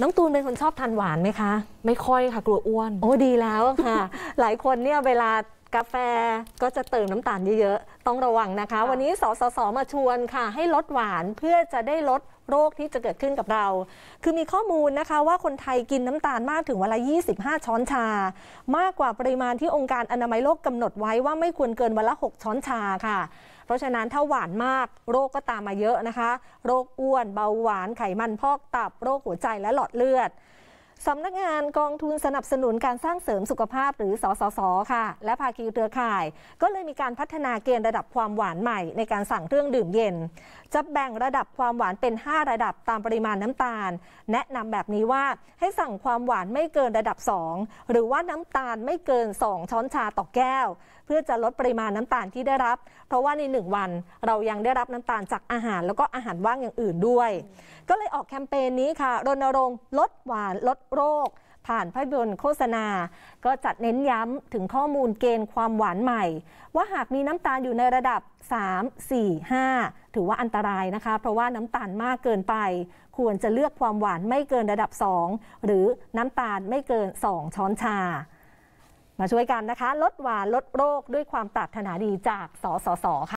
น้องตูนเป็นคนชอบทานหวานไหมคะ ไม่ค่อยค่ะกลัวอ้วน โอ้ดีแล้วค่ะ หลายคนเนี่ยเวลากาแฟก็จะเติมน้ำตาลเยอะๆ ต้องระวังนะคะ วันนี้สสส มาชวนค่ะให้ลดหวานเพื่อจะได้ลดโรคที่จะเกิดขึ้นกับเรา คือมีข้อมูลนะคะว่าคนไทยกินน้ำตาลมากถึงวันละ 25 ช้อนชา มากกว่าปริมาณที่องค์การอนามัยโลกกำหนดไว้ว่าไม่ควรเกินวันละ 6 ช้อนชาค่ะ เพราะฉะนั้นถ้าหวานมากโรคก็ตามมาเยอะนะคะ โรคอ้วน เบาหวาน ไขมันพอกตับ โรคหัวใจ และหลอดเลือดสำนักงานกองทุนสนับสนุนการสร้างเสริมสุขภาพหรือสสส ค่ะ และภาคีเครือข่าย ก็เลยมีการพัฒนาเกณฑ์ระดับความหวานใหม่ ในการสั่งเครื่องดื่มเย็น จะแบ่งระดับความหวานเป็น 5 ระดับตามปริมาณน้ำตาล แนะนำแบบนี้ว่าให้สั่งความหวานไม่เกินระดับ 2 หรือว่าน้ำตาลไม่เกิน 2 ช้อนชาต่อแก้ว เพื่อจะลดปริมาณน้ำตาลที่ได้รับ เพราะว่าใน 1 วันเรายังได้รับน้ำตาลจากอาหาร แล้วก็อาหารว่างอย่างอื่นด้วย ก็เลยออกแคมเปญนี้ค่ะรณรงค์ลดหวานลดโรคผ่านภาพยนตร์โฆษณาก็จัดเน้นย้ำถึงข้อมูลเกณฑ์ความหวานใหม่ ว่าหากมีน้ำตาลอยู่ในระดับ 3 4 5 ถือว่าอันตรายนะคะ เพราะว่าน้ำตาลมากเกินไป ควรจะเลือกความหวานไม่เกินระดับ 2 หรือน้ำตาลไม่เกิน 2 ช้อนชา มาช่วยกันนะคะ ลดหวาน ลดโรคด้วยความปรารถนาดีจากสสสค่ะ